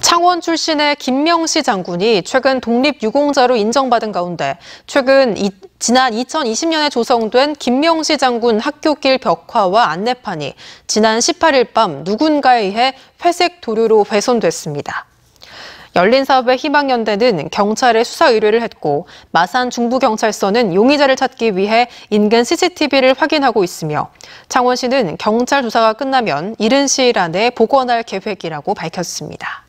창원 출신의 김명시 장군이 최근 독립유공자로 인정받은 가운데 최근 이, 지난 2020년에 조성된 김명시 장군 학교길 벽화와 안내판이 지난 18일 밤 누군가에 의해 회색 도료로 훼손됐습니다. 열린사업의 희망연대는 경찰에 수사 의뢰를 했고 마산 중부경찰서는 용의자를 찾기 위해 인근 CCTV를 확인하고 있으며 창원시는 경찰 조사가 끝나면 이른 시일 안에 복원할 계획이라고 밝혔습니다.